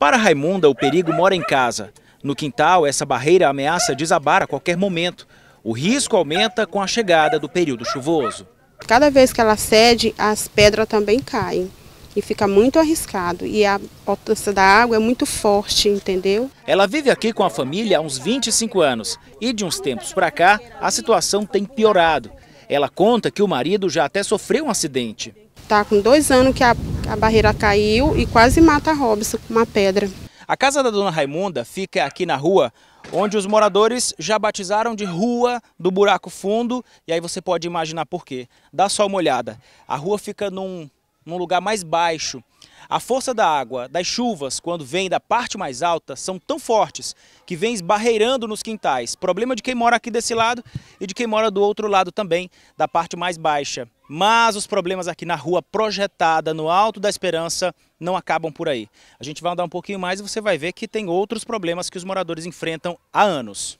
Para Raimunda, o perigo mora em casa. No quintal, essa barreira ameaça desabar a qualquer momento. O risco aumenta com a chegada do período chuvoso. Cada vez que ela cede, as pedras também caem e fica muito arriscado. E a potência da água é muito forte, entendeu? Ela vive aqui com a família há uns 25 anos e de uns tempos para cá a situação tem piorado. Ela conta que o marido já até sofreu um acidente. Está com dois anos que a, a barreira caiu e quase mata a Robson com uma pedra. A casa da dona Raimunda fica aqui na rua, onde os moradores já batizaram de Rua do Buraco Fundo, e aí você pode imaginar por quê. Dá só uma olhada. A rua fica num, num lugar mais baixo, a força da água das chuvas, quando vem da parte mais alta, são tão fortes que vem esbarreirando nos quintais. Problema de quem mora aqui desse lado e de quem mora do outro lado também, da parte mais baixa. Mas os problemas aqui na rua projetada, no Alto da Esperança, não acabam por aí. A gente vai andar um pouquinho mais e você vai ver que tem outros problemas que os moradores enfrentam há anos.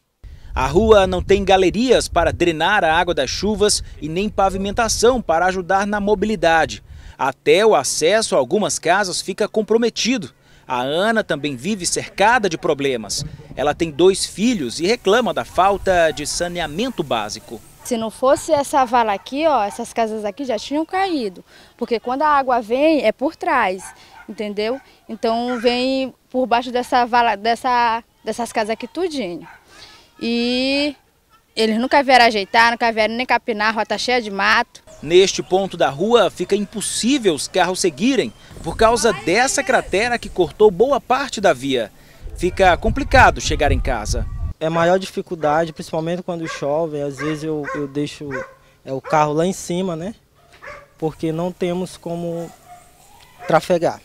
A rua não tem galerias para drenar a água das chuvas e nem pavimentação para ajudar na mobilidade. Até o acesso a algumas casas fica comprometido. A Ana também vive cercada de problemas. Ela tem dois filhos e reclama da falta de saneamento básico. Se não fosse essa vala aqui, ó, essas casas aqui já tinham caído, porque quando a água vem é por trás, entendeu? Então vem por baixo dessa vala, dessa, dessas casas aqui tudinho. E eles nunca vieram ajeitar, nunca vieram nem capinar, a rua tá cheia de mato. Neste ponto da rua fica impossível os carros seguirem por causa dessa cratera que cortou boa parte da via. Fica complicado chegar em casa. É maior dificuldade, principalmente quando chove. Às vezes eu, eu deixo é, o carro lá em cima, né? Porque não temos como trafegar.